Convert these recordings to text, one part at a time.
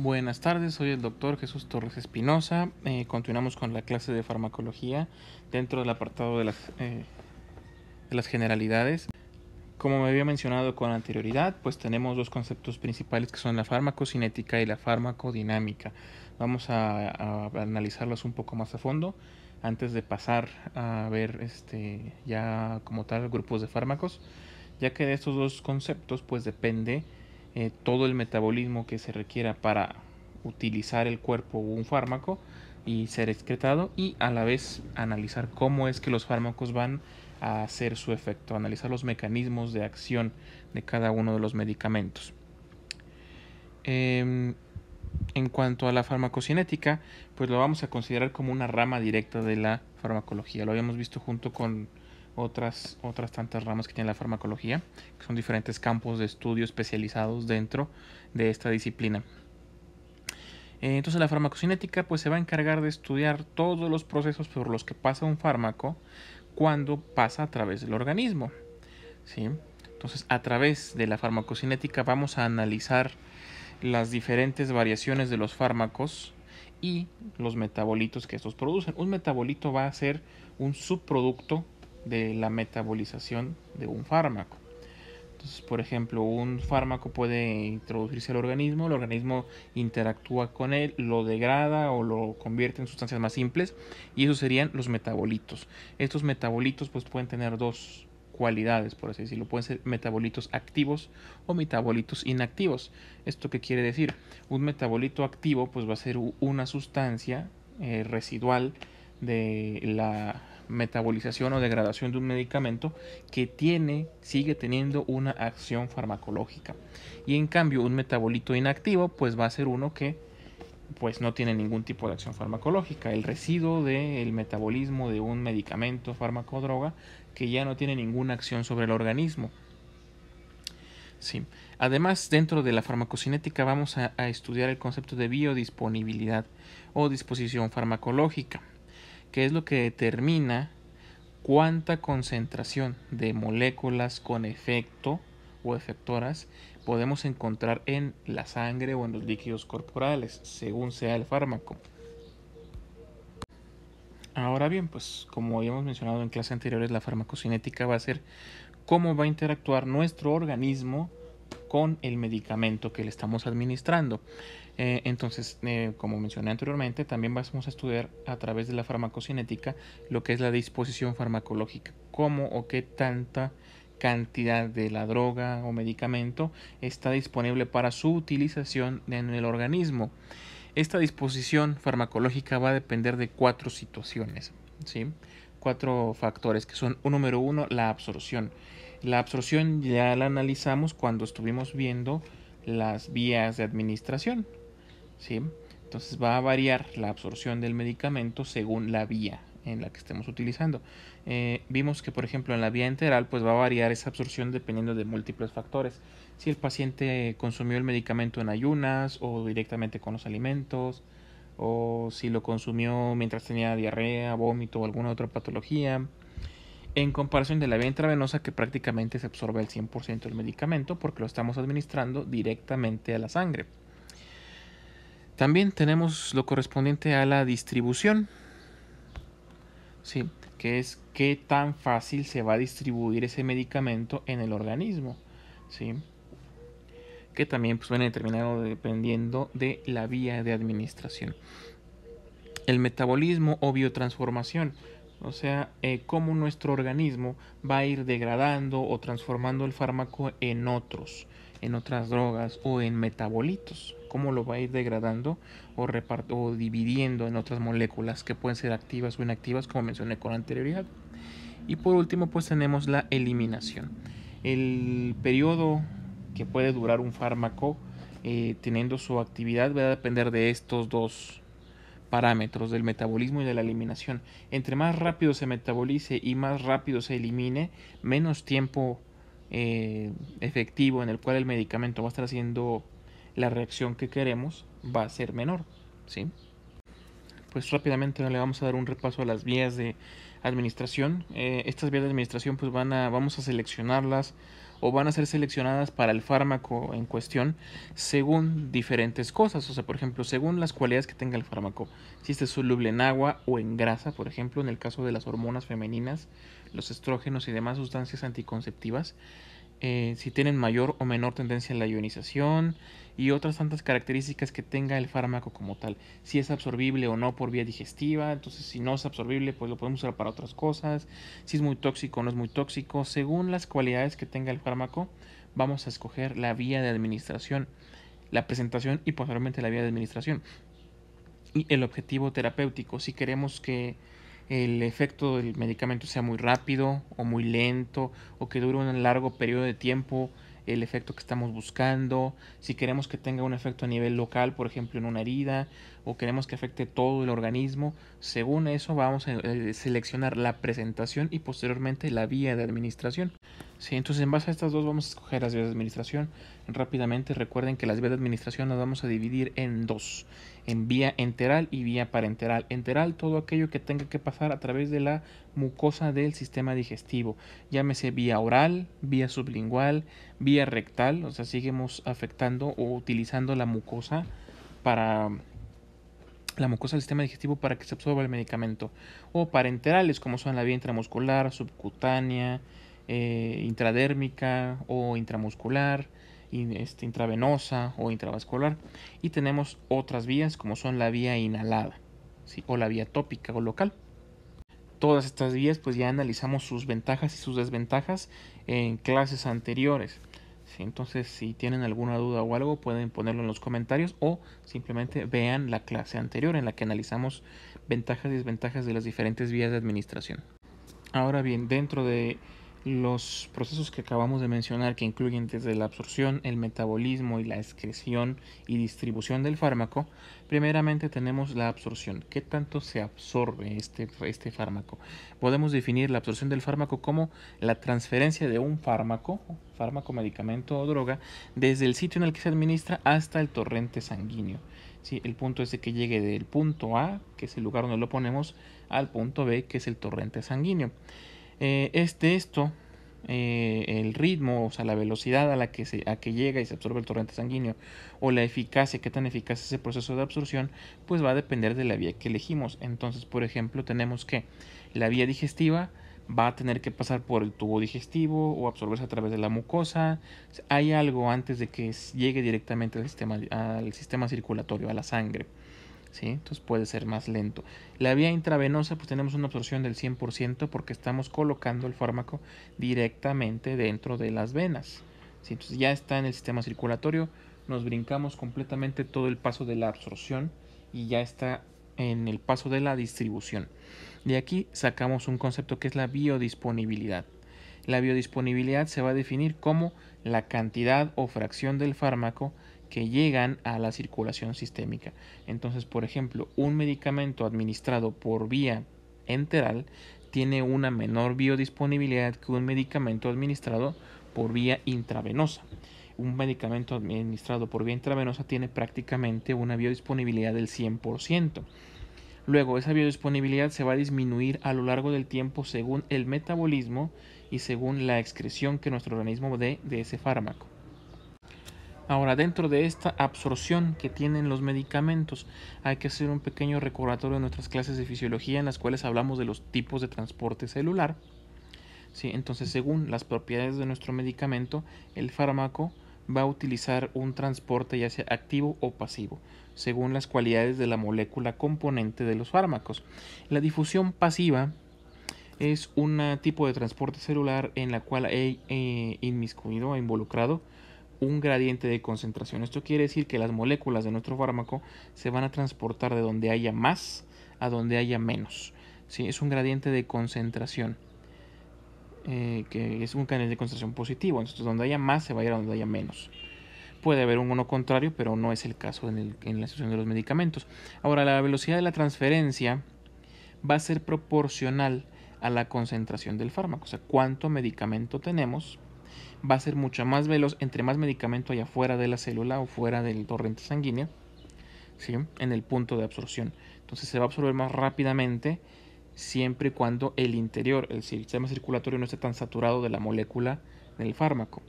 Buenas tardes, soy el doctor Jesús Torres Espinosa. Eh, continuamos con la clase de farmacología dentro del apartado eh, de las, generalidades. Como me había mencionado con anterioridad, pues tenemos dos conceptos principales que son la farmacocinética y la farmacodinámica. Vamos a, analizarlos un poco más a fondo antes de pasar a ver este, ya como tal grupos de fármacos, ya que de estos dos conceptos pues depende eh, todo el metabolismo que se requiera para utilizar el cuerpo un fármaco y ser excretado y a la vez analizar cómo es que los fármacos van a hacer su efecto, analizar los mecanismos de acción de cada uno de los medicamentos. Em, en cuanto a la farmacocinética, pues lo vamos a considerar como una rama directa de la farmacología. Lo habíamos visto junto con otras, otras tantas ramas que tiene la farmacología, que son diferentes campos de estudio especializados dentro de esta disciplina. Eh, entonces la farmacocinética pues se va a encargar de estudiar todos los procesos por los que pasa un fármaco cuando pasa a través del organismo. ¿sí? Entonces a través de la farmacocinética vamos a analizar las diferentes variaciones de los fármacos y los metabolitos que estos producen. Un metabolito va a ser un subproducto de la metabolización de un fármaco. Entonces, por ejemplo, un fármaco puede introducirse al organismo, el organismo interactúa con él, lo degrada o lo convierte en sustancias más simples y esos serían los metabolitos. Estos metabolitos pues pueden tener dos cualidades, por así decirlo. Pueden ser metabolitos activos o metabolitos inactivos. ¿Esto qué quiere decir? Un metabolito activo pues va a ser una sustancia eh, residual de la metabolización o degradación de un medicamento que tiene, sigue teniendo una acción farmacológica. Y en cambio, un metabolito inactivo, pues va a ser uno que pues no tiene ningún tipo de acción farmacológica. El residuo del metabolismo de un medicamento, fármaco droga, que ya no tiene ninguna acción sobre el organismo. Sí. Además, dentro de la farmacocinética vamos a estudiar el concepto de biodisponibilidad o disposición farmacológica que es lo que determina cuánta concentración de moléculas con efecto o efectoras podemos encontrar en la sangre o en los líquidos corporales, según sea el fármaco. Ahora bien, pues como habíamos mencionado en clases anteriores, la farmacocinética va a ser cómo va a interactuar nuestro organismo con el medicamento que le estamos administrando. Eh, entonces, eh, como mencioné anteriormente, también vamos a estudiar a través de la farmacocinética lo que es la disposición farmacológica, cómo o qué tanta cantidad de la droga o medicamento está disponible para su utilización en el organismo. Esta disposición farmacológica va a depender de cuatro situaciones, ¿sí? cuatro factores que son, número uno, la absorción. La absorción ya la analizamos cuando estuvimos viendo las vías de administración. ¿sí? Entonces va a variar la absorción del medicamento según la vía en la que estemos utilizando. Eh, vimos que, por ejemplo, en la vía enteral, pues va a variar esa absorción dependiendo de múltiples factores. Si el paciente consumió el medicamento en ayunas o directamente con los alimentos, o si lo consumió mientras tenía diarrea, vómito o alguna otra patología, en comparación de la vía intravenosa que prácticamente se absorbe el 100% del medicamento porque lo estamos administrando directamente a la sangre. También tenemos lo correspondiente a la distribución, ¿sí? que es qué tan fácil se va a distribuir ese medicamento en el organismo, ¿sí? que también pues, viene determinado dependiendo de la vía de administración. El metabolismo o biotransformación o sea, eh, cómo nuestro organismo va a ir degradando o transformando el fármaco en otros, en otras drogas o en metabolitos, cómo lo va a ir degradando o, o dividiendo en otras moléculas que pueden ser activas o inactivas, como mencioné con anterioridad. Y por último, pues tenemos la eliminación. El periodo que puede durar un fármaco eh, teniendo su actividad va a depender de estos dos parámetros del metabolismo y de la eliminación. Entre más rápido se metabolice y más rápido se elimine, menos tiempo eh, efectivo en el cual el medicamento va a estar haciendo la reacción que queremos va a ser menor. ¿sí? Pues rápidamente le vamos a dar un repaso a las vías de administración. Eh, estas vías de administración pues van a, vamos a seleccionarlas o van a ser seleccionadas para el fármaco en cuestión según diferentes cosas. O sea, por ejemplo, según las cualidades que tenga el fármaco. Si este es soluble en agua o en grasa, por ejemplo, en el caso de las hormonas femeninas, los estrógenos y demás sustancias anticonceptivas. Eh, si tienen mayor o menor tendencia a la ionización, y otras tantas características que tenga el fármaco como tal. Si es absorbible o no por vía digestiva, entonces si no es absorbible, pues lo podemos usar para otras cosas. Si es muy tóxico o no es muy tóxico, según las cualidades que tenga el fármaco, vamos a escoger la vía de administración, la presentación y posteriormente la vía de administración. Y el objetivo terapéutico, si queremos que el efecto del medicamento sea muy rápido o muy lento o que dure un largo periodo de tiempo, el efecto que estamos buscando, si queremos que tenga un efecto a nivel local, por ejemplo en una herida, o queremos que afecte todo el organismo. Según eso vamos a eh, seleccionar la presentación y posteriormente la vía de administración. entonces en base a estas dos vamos a escoger las vías de administración. Rápidamente recuerden que las vías de administración las vamos a dividir en dos, en vía enteral y vía parenteral. Enteral todo aquello que tenga que pasar a través de la mucosa del sistema digestivo, llámese vía oral, vía sublingual, vía rectal, o sea, seguimos afectando o utilizando la mucosa para la mucosa del sistema digestivo para que se absorba el medicamento. O parenterales, como son la vía intramuscular, subcutánea, eh, intradérmica o intramuscular, este, intravenosa o intravascular. Y tenemos otras vías, como son la vía inhalada, o la vía tópica o local. Todas estas vías, pues ya analizamos sus ventajas y sus desventajas en clases anteriores. Entonces, si tienen alguna duda o algo, pueden ponerlo en los comentarios o simplemente vean la clase anterior en la que analizamos ventajas y desventajas de las diferentes vías de administración. Ahora bien, dentro de los procesos que acabamos de mencionar, que incluyen desde la absorción, el metabolismo y la excreción y distribución del fármaco, primeramente tenemos la absorción. ¿Qué tanto se absorbe este, este fármaco? Podemos definir la absorción del fármaco como la transferencia de un fármaco, fármaco, medicamento o droga, desde el sitio en el que se administra hasta el torrente sanguíneo. Sí, el punto es de que llegue del punto A, que es el lugar donde lo ponemos, al punto B, que es el torrente sanguíneo este esto, eh, el ritmo, o sea, la velocidad a la que, se, a que llega y se absorbe el torrente sanguíneo, o la eficacia, qué tan eficaz es ese proceso de absorción, pues va a depender de la vía que elegimos. Entonces, por ejemplo, tenemos que la vía digestiva va a tener que pasar por el tubo digestivo o absorberse a través de la mucosa. Hay algo antes de que llegue directamente al sistema, al sistema circulatorio, a la sangre. Entonces puede ser más lento. La vía intravenosa, pues tenemos una absorción del 100% porque estamos colocando el fármaco directamente dentro de las venas. Entonces ya está en el sistema circulatorio, nos brincamos completamente todo el paso de la absorción y ya está en el paso de la distribución. De aquí sacamos un concepto que es la biodisponibilidad. La biodisponibilidad se va a definir como la cantidad o fracción del fármaco que llegan a la circulación sistémica. Entonces, por ejemplo, un medicamento administrado por vía enteral tiene una menor biodisponibilidad que un medicamento administrado por vía intravenosa. Un medicamento administrado por vía intravenosa tiene prácticamente una biodisponibilidad del 100%. Luego, esa biodisponibilidad se va a disminuir a lo largo del tiempo según el metabolismo y según la excreción que nuestro organismo dé de ese fármaco. Ahora, dentro de esta absorción que tienen los medicamentos, hay que hacer un pequeño recordatorio de nuestras clases de fisiología en las cuales hablamos de los tipos de transporte celular. entonces, según las propiedades de nuestro medicamento, el fármaco va a utilizar un transporte ya sea activo o pasivo, según las cualidades de la molécula componente de los fármacos. La difusión pasiva es un tipo de transporte celular en la cual he, eh, inmiscuido, o involucrado un gradiente de concentración. Esto quiere decir que las moléculas de nuestro fármaco se van a transportar de donde haya más a donde haya menos. ¿sí? Es un gradiente de concentración, eh, que es un canal de concentración positivo. Entonces, donde haya más se va a ir a donde haya menos. Puede haber un uno contrario, pero no es el caso en, en la situación de los medicamentos. Ahora, la velocidad de la transferencia va a ser proporcional a la concentración del fármaco, o sea, cuánto medicamento tenemos va a ser mucho más veloz entre más medicamento haya fuera de la célula o fuera del torrente sanguíneo, en el punto de absorción. Entonces se va a absorber más rápidamente siempre y cuando el interior, el sistema circulatorio no esté tan saturado de la molécula del fármaco.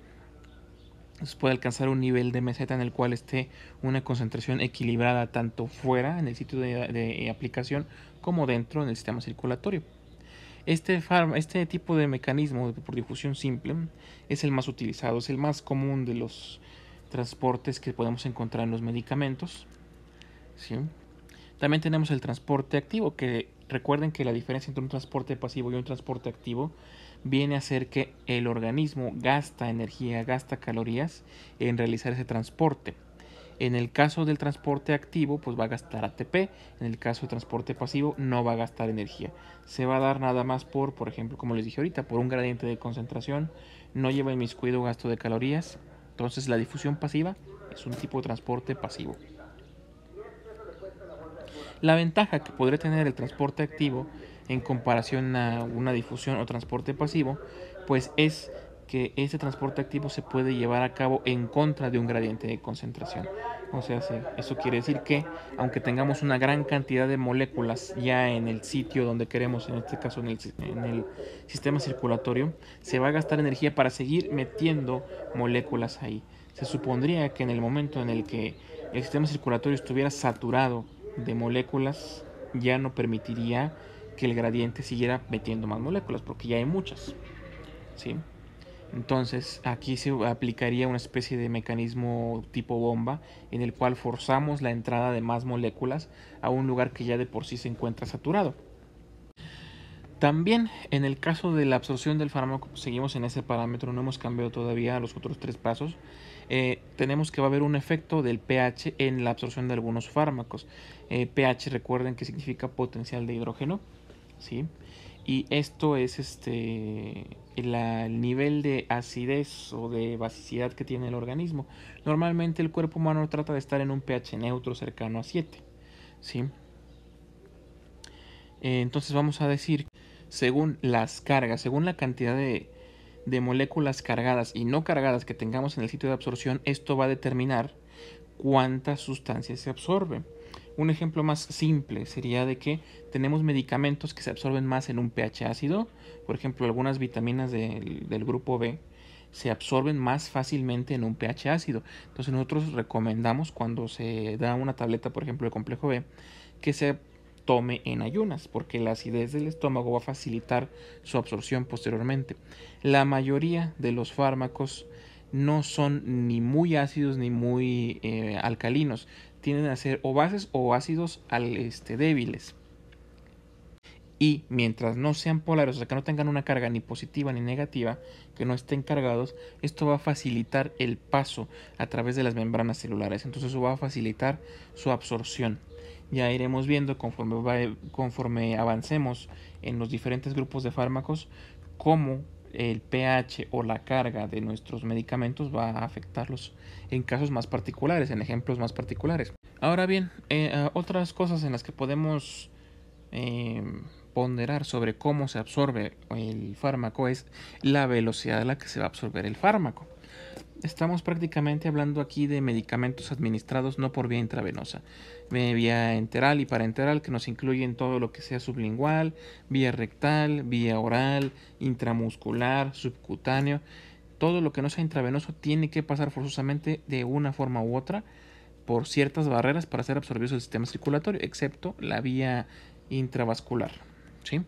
Entonces puede alcanzar un nivel de meseta en el cual esté una concentración equilibrada tanto fuera, en el sitio de aplicación, como dentro en el sistema circulatorio. Este, este, tipo de mecanismo por difusión simple es el más utilizado, es el más común de los transportes que podemos encontrar en los medicamentos. También tenemos el transporte activo, que recuerden que la diferencia entre un transporte pasivo y un transporte activo viene a ser que el organismo gasta energía, gasta calorías en realizar ese transporte. En el caso del transporte activo, pues va a gastar ATP. En el caso de transporte pasivo, no va a gastar energía. Se va a dar nada más por, por ejemplo, como les dije ahorita, por un gradiente de concentración. No lleva inmiscuido gasto de calorías. Entonces la difusión pasiva es un tipo de transporte pasivo. La ventaja que podría tener el transporte activo en comparación a una difusión o transporte pasivo, pues es que ese transporte activo se puede llevar a cabo en contra de un gradiente de concentración. O sea, eso quiere decir que aunque tengamos una gran cantidad de moléculas ya en el sitio donde queremos, en este caso en el sistema circulatorio, se va a gastar energía para seguir metiendo moléculas ahí. Se supondría que en el momento en el que el sistema circulatorio estuviera saturado de moléculas, ya no permitiría que el gradiente siguiera metiendo más moléculas, porque ya hay muchas. ¿sí? Entonces aquí se aplicaría una especie de mecanismo tipo bomba en el cual forzamos la entrada de más moléculas a un lugar que ya de por sí se encuentra saturado. También en el caso de la absorción del fármaco, seguimos en ese parámetro, no hemos cambiado todavía los otros tres pasos. Eh, tenemos que va a haber un efecto del pH en la absorción de algunos fármacos. Eh, pH, recuerden que significa potencial de hidrógeno, ¿sí? Y esto es este, el nivel de acidez o de basicidad que tiene el organismo. Normalmente el cuerpo humano trata de estar en un pH neutro cercano a 7. Eh, entonces vamos a decir, según las cargas, según la cantidad de moléculas cargadas y no cargadas que tengamos en el sitio de absorción, esto va a determinar cuántas sustancias se absorben. Un ejemplo más simple sería de que tenemos medicamentos que se absorben más en un pH ácido, por ejemplo algunas vitaminas del, grupo B se absorben más fácilmente en un pH ácido. Entonces nosotros recomendamos cuando se da una tableta, por ejemplo, de complejo B, que se tome en ayunas, porque la acidez del estómago va a facilitar su absorción posteriormente. La mayoría de los fármacos no son ni muy ácidos ni muy eh, alcalinos, tienden a ser o bases o ácidos al, este, débiles. Y mientras no sean polares, o sea, que no tengan una carga ni positiva ni negativa, que no estén cargados, esto va a facilitar el paso a través de las membranas celulares. Entonces eso va a facilitar su absorción. Ya iremos viendo conforme, conforme avancemos en los diferentes grupos de fármacos cómo el pH o la carga de nuestros medicamentos va a afectarlos en casos más particulares, en ejemplos más particulares. Ahora bien, eh, ah, otras cosas en las que podemos eh, ponderar sobre cómo se absorbe el fármaco es la velocidad a la que se va a absorber el fármaco. Estamos prácticamente hablando aquí de medicamentos administrados no por vía intravenosa, eh, vía enteral y parenteral que nos incluyen todo lo que sea sublingual, vía rectal, vía oral, intramuscular, subcutáneo todo lo que no sea intravenoso tiene que pasar forzosamente de una forma u otra por ciertas barreras para ser absorbido el sistema circulatorio, excepto la vía intravascular. ¿sí?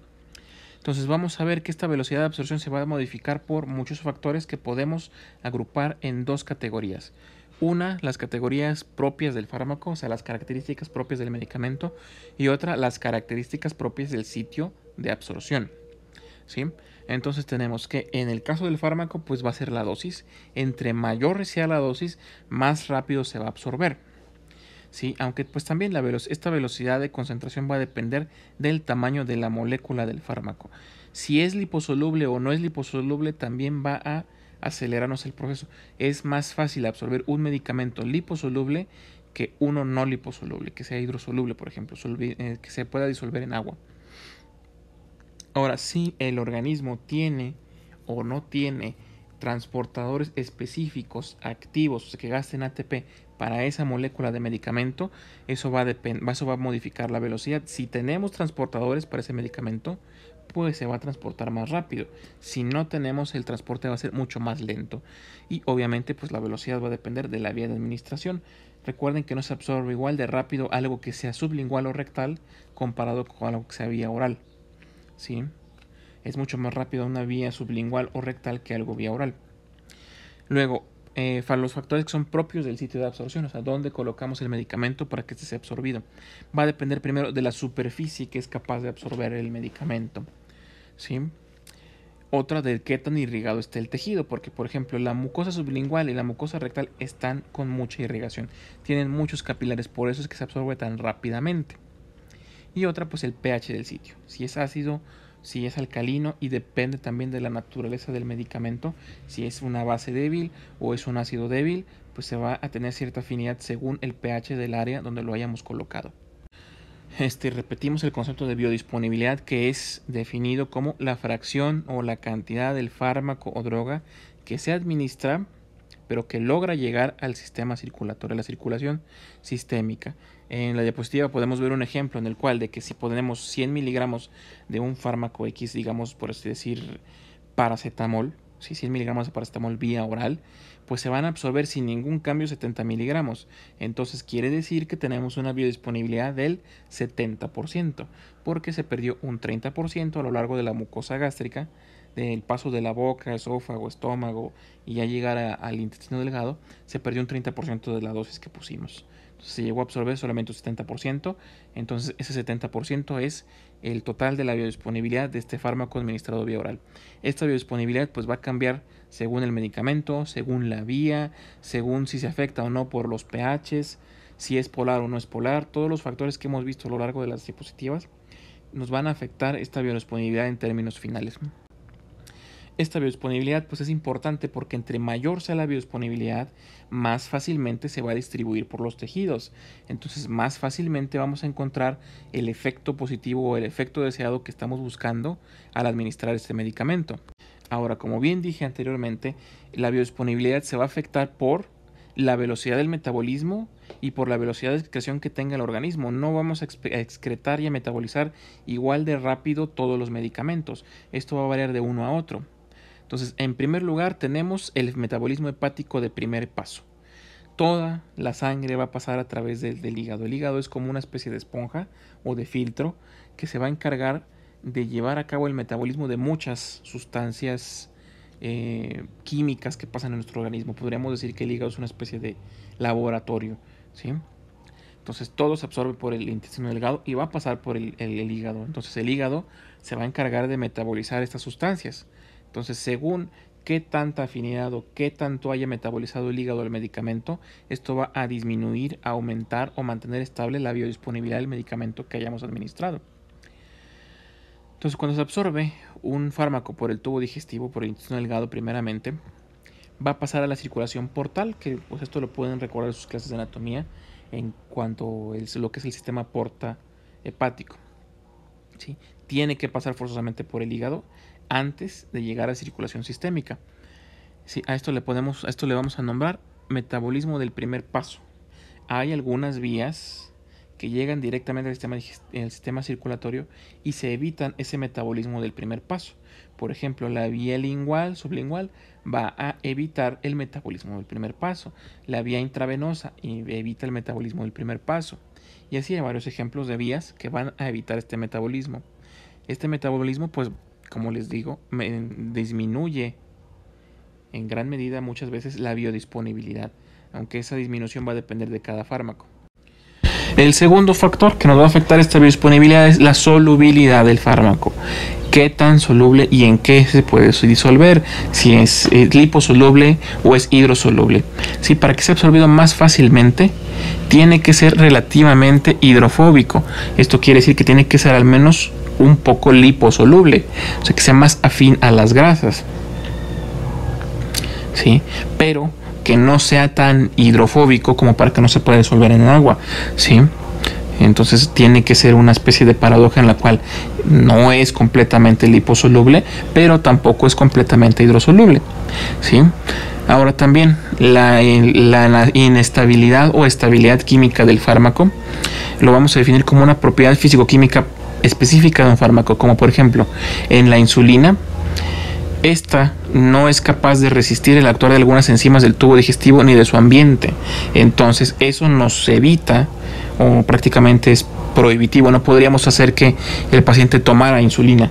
Entonces vamos a ver que esta velocidad de absorción se va a modificar por muchos factores que podemos agrupar en dos categorías. Una, las categorías propias del fármaco, o sea, las características propias del medicamento, y otra, las características propias del sitio de absorción. ¿sí? Entonces tenemos que en el caso del fármaco pues va a ser la dosis. Entre mayor sea la dosis, más rápido se va a absorber. ¿Sí? Aunque pues también la esta velocidad de concentración va a depender del tamaño de la molécula del fármaco. Si es liposoluble o no es liposoluble también va a acelerarnos el proceso. Es más fácil absorber un medicamento liposoluble que uno no liposoluble, que sea hidrosoluble, por ejemplo, eh, que se pueda disolver en agua. Ahora, si el organismo tiene o no tiene transportadores específicos activos que gasten ATP para esa molécula de medicamento, eso va, a eso va a modificar la velocidad. Si tenemos transportadores para ese medicamento, pues se va a transportar más rápido. Si no tenemos el transporte va a ser mucho más lento. Y obviamente pues la velocidad va a depender de la vía de administración. Recuerden que no se absorbe igual de rápido algo que sea sublingual o rectal comparado con algo que sea vía oral. ¿sí? Es mucho más rápida una vía sublingual o rectal que algo vía oral. Luego, eh, los factores que son propios del sitio de absorción, o sea, dónde colocamos el medicamento para que este sea absorbido. Va a depender primero de la superficie que es capaz de absorber el medicamento. ¿sí? Otra de qué tan irrigado esté el tejido, porque por ejemplo la mucosa sublingual y la mucosa rectal están con mucha irrigación, tienen muchos capilares, por eso es que se absorbe tan rápidamente y otra pues el pH del sitio, si es ácido, si es alcalino y depende también de la naturaleza del medicamento, si es una base débil o es un ácido débil, pues se va a tener cierta afinidad según el pH del área donde lo hayamos colocado. Este, repetimos el concepto de biodisponibilidad que es definido como la fracción o la cantidad del fármaco o droga que se administra pero que logra llegar al sistema circulatorio, a la circulación sistémica. En la diapositiva podemos ver un ejemplo en el cual de que si ponemos 100 miligramos de un fármaco X, digamos por así decir paracetamol, si 100 miligramos de paracetamol vía oral, pues se van a absorber sin ningún cambio 70 miligramos. Entonces quiere decir que tenemos una biodisponibilidad del 70%, porque se perdió un 30% a lo largo de la mucosa gástrica del paso de la boca, esófago, estómago y ya llegar al intestino delgado, se perdió un 30% de la dosis que pusimos. se llegó a absorber solamente un 70%, entonces ese 70% es el total de la biodisponibilidad de este fármaco administrado vía oral. Esta biodisponibilidad pues va a cambiar según el medicamento, según la vía, según si se afecta o no por los pHs, si es polar o no es polar, todos los factores que hemos visto a lo largo de las diapositivas nos van a afectar esta biodisponibilidad en términos finales. Esta biodisponibilidad pues es importante porque entre mayor sea la biodisponibilidad, más fácilmente se va a distribuir por los tejidos. Entonces más fácilmente vamos a encontrar el efecto positivo o el efecto deseado que estamos buscando al administrar este medicamento. Ahora, como bien dije anteriormente, la biodisponibilidad se va a afectar por la velocidad del metabolismo y por la velocidad de excreción que tenga el organismo. No vamos a excretar y a metabolizar igual de rápido todos los medicamentos. Esto va a variar de uno a otro. Entonces, en primer lugar tenemos el metabolismo hepático de primer paso. Toda la sangre va a pasar a través del, hígado. El hígado es como una especie de esponja o de filtro que se va a encargar de llevar a cabo el metabolismo de muchas sustancias eh, químicas que pasan en nuestro organismo. Podríamos decir que el hígado es una especie de laboratorio. Entonces todo se absorbe por el intestino delgado y va a pasar por el hígado. Entonces el hígado se va a encargar de metabolizar estas sustancias. Entonces, según qué tanta afinidad o qué tanto haya metabolizado el hígado al medicamento, esto va a disminuir, aumentar o mantener estable la biodisponibilidad del medicamento que hayamos administrado. Entonces, cuando se absorbe un fármaco por el tubo digestivo, por el intestino delgado primeramente, va a pasar a la circulación portal, que pues esto lo pueden recordar en sus clases de anatomía, en cuanto a lo que es el sistema porta hepático. ¿sí? tiene que pasar forzosamente por el hígado antes de llegar a circulación sistémica. a esto le podemos, a esto le vamos a nombrar metabolismo del primer paso. Hay algunas vías que llegan directamente al sistema, sistema circulatorio y se evitan ese metabolismo del primer paso. Por ejemplo, la vía lingual, sublingual, va a evitar el metabolismo del primer paso. La vía intravenosa evita el metabolismo del primer paso. Y así hay varios ejemplos de vías que van a evitar este metabolismo. Este metabolismo, pues, como les digo, disminuye en gran medida muchas veces la biodisponibilidad, aunque esa disminución va a depender de cada fármaco. El segundo factor que nos va a afectar esta biodisponibilidad es la solubilidad del fármaco. Qué tan soluble y en qué se puede disolver, si es eh, liposoluble o es hidrosoluble. Si para que sea absorbido más fácilmente, tiene que ser relativamente hidrofóbico. Esto quiere decir que tiene que ser al menos un poco liposoluble, o sea, que sea más afín a las grasas. ¿Sí? Pero que no sea tan hidrofóbico como para que no se pueda disolver en agua, ¿sí? Entonces tiene que ser una especie de paradoja en la cual no es completamente liposoluble, pero tampoco es completamente hidrosoluble, ¿sí? Ahora también la, inestabilidad o estabilidad química del fármaco lo vamos a definir como una propiedad físico-química específica de un fármaco, como por ejemplo en la insulina, esta no es capaz de resistir el actuar de algunas enzimas del tubo digestivo ni de su ambiente. Entonces eso nos evita o prácticamente es prohibitivo. No podríamos hacer que el paciente tomara insulina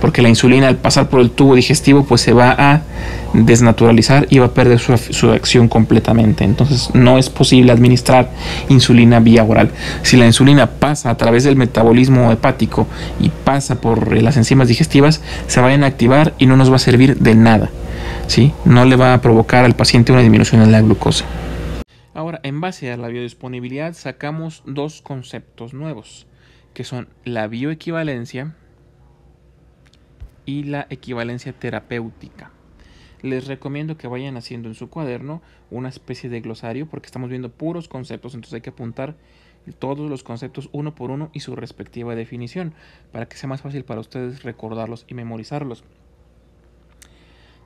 porque la insulina al pasar por el tubo digestivo pues se va a desnaturalizar y va a perder su, su, acción completamente. Entonces no es posible administrar insulina vía oral. Si la insulina pasa a través del metabolismo hepático y pasa por eh, las enzimas digestivas, se va a inactivar y no nos va a servir de nada. ¿sí? No le va a provocar al paciente una disminución en la glucosa. Ahora, en base a la biodisponibilidad, sacamos dos conceptos nuevos, que son la bioequivalencia y la equivalencia terapéutica. Les recomiendo que vayan haciendo en su cuaderno una especie de glosario porque estamos viendo puros conceptos, entonces hay que apuntar todos los conceptos uno por uno y su respectiva definición para que sea más fácil para ustedes recordarlos y memorizarlos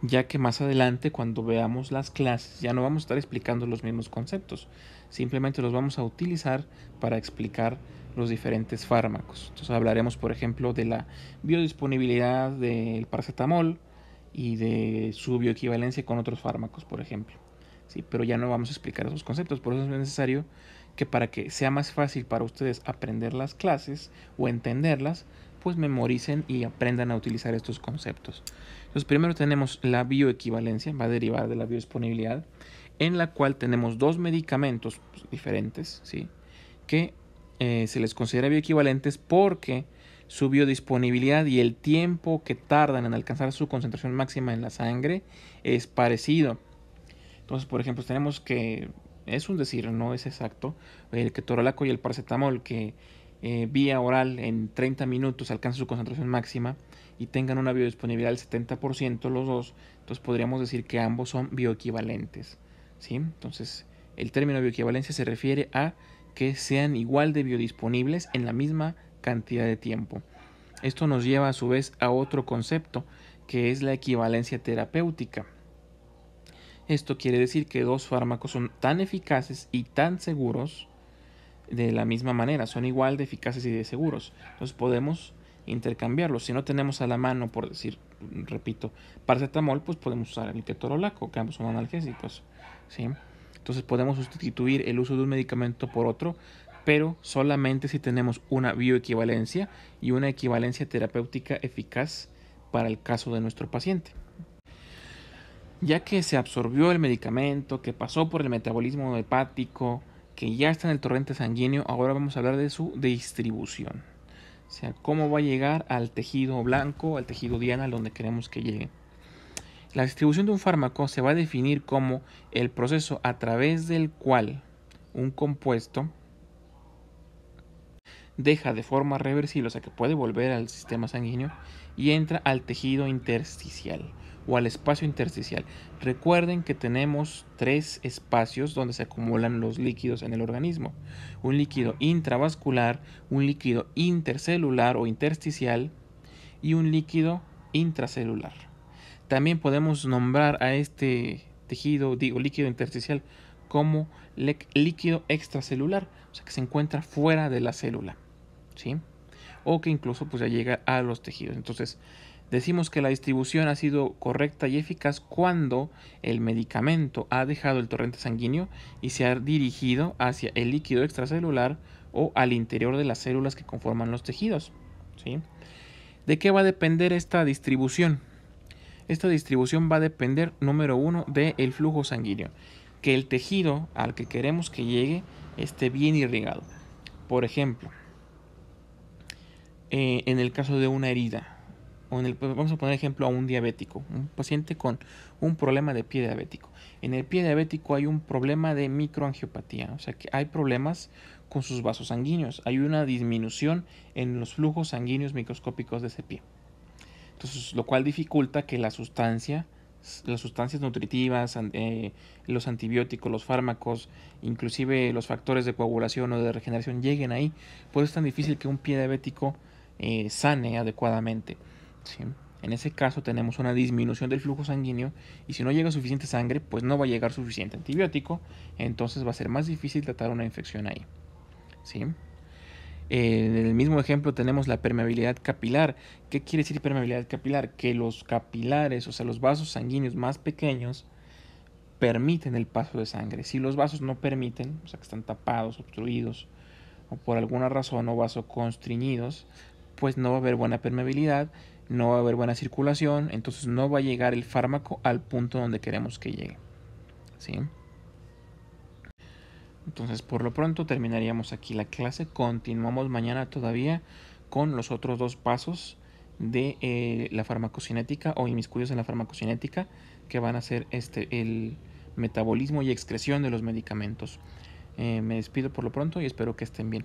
ya que más adelante cuando veamos las clases ya no vamos a estar explicando los mismos conceptos, simplemente los vamos a utilizar para explicar los diferentes fármacos. Entonces hablaremos, por ejemplo, de la biodisponibilidad del paracetamol y de su bioequivalencia con otros fármacos, por ejemplo. Sí, pero ya no vamos a explicar esos conceptos, por eso es necesario que para que sea más fácil para ustedes aprender las clases o entenderlas, pues memoricen y aprendan a utilizar estos conceptos. Entonces primero tenemos la bioequivalencia, va a derivar de la biodisponibilidad, en la cual tenemos dos medicamentos pues, diferentes, ¿sí? que eh, se les considera bioequivalentes porque su biodisponibilidad y el tiempo que tardan en alcanzar su concentración máxima en la sangre es parecido. Entonces, por ejemplo, tenemos que, es un decir, no es exacto, el ketorolaco y el paracetamol que eh, vía oral en 30 minutos alcanza su concentración máxima y tengan una biodisponibilidad del 70% los dos, entonces podríamos decir que ambos son bioequivalentes. ¿sí? Entonces, el término bioequivalencia se refiere a que sean igual de biodisponibles en la misma cantidad de tiempo. Esto nos lleva a su vez a otro concepto, que es la equivalencia terapéutica. Esto quiere decir que dos fármacos son tan eficaces y tan seguros de la misma manera, son igual de eficaces y de seguros. Entonces podemos intercambiarlos. Si no tenemos a la mano, por decir, repito, paracetamol, pues podemos usar el ketorolaco, que ambos son analgésicos. ¿sí? Entonces podemos sustituir el uso de un medicamento por otro, pero solamente si tenemos una bioequivalencia y una equivalencia terapéutica eficaz para el caso de nuestro paciente. Ya que se absorbió el medicamento, que pasó por el metabolismo hepático, que ya está en el torrente sanguíneo, ahora vamos a hablar de su distribución. O sea, cómo va a llegar al tejido blanco, al tejido diana, donde queremos que llegue. La distribución de un fármaco se va a definir como el proceso a través del cual un compuesto deja de forma reversible, o sea que puede volver al sistema sanguíneo y entra al tejido intersticial o al espacio intersticial. Recuerden que tenemos tres espacios donde se acumulan los líquidos en el organismo. Un líquido intravascular, un líquido intercelular o intersticial y un líquido intracelular. También podemos nombrar a este tejido, digo, líquido intersticial como líquido extracelular, o sea, que se encuentra fuera de la célula, ¿sí? O que incluso pues ya llega a los tejidos. Entonces, decimos que la distribución ha sido correcta y eficaz cuando el medicamento ha dejado el torrente sanguíneo y se ha dirigido hacia el líquido extracelular o al interior de las células que conforman los tejidos, ¿sí? ¿De qué va a depender esta distribución? Esta distribución va a depender, número uno, del el flujo sanguíneo. Que el tejido al que queremos que llegue esté bien irrigado. Por ejemplo, eh, en el caso de una herida, o en el, pues, vamos a poner ejemplo a un diabético, un paciente con un problema de pie diabético. En el pie diabético hay un problema de microangiopatía, o sea que hay problemas con sus vasos sanguíneos, hay una disminución en los flujos sanguíneos microscópicos de ese pie. Pues, lo cual dificulta que la sustancia, las sustancias nutritivas, eh, los antibióticos, los fármacos, inclusive los factores de coagulación o de regeneración lleguen ahí. Por es tan difícil que un pie diabético eh, sane adecuadamente. En ese caso tenemos una disminución del flujo sanguíneo y si no llega suficiente sangre, pues no va a llegar suficiente antibiótico, entonces va a ser más difícil tratar una infección ahí en el mismo ejemplo tenemos la permeabilidad capilar. ¿Qué quiere decir permeabilidad capilar? Que los capilares, o sea, los vasos sanguíneos más pequeños, permiten el paso de sangre. Si los vasos no permiten, o sea, que están tapados, obstruidos, o por alguna razón o constriñidos pues no va a haber buena permeabilidad, no va a haber buena circulación, entonces no va a llegar el fármaco al punto donde queremos que llegue. Entonces, por lo pronto terminaríamos aquí la clase. Continuamos mañana todavía con los otros dos pasos de eh, la farmacocinética o inmiscuidos en la farmacocinética que van a ser este, el metabolismo y excreción de los medicamentos. Eh, me despido por lo pronto y espero que estén bien.